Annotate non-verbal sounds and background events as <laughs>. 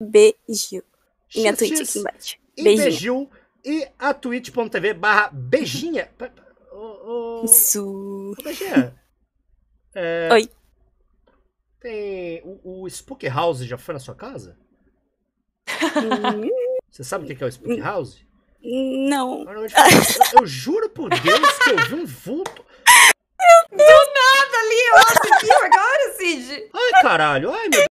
Beijo. E minha Twitch aqui embaixo. Beijinho. E, e a twitch.tv barra beijinha. Isso. beijinha. É, Oi. Tem. O, o Spook House já foi na sua casa? <laughs> Você sabe o que é o Spook hum. House? Não. Eu, juro por Deus que eu vi um vulto. Meu Deus. Do nada ali, Eu ó, aqui agora, Cid. Ai, caralho. Ai, meu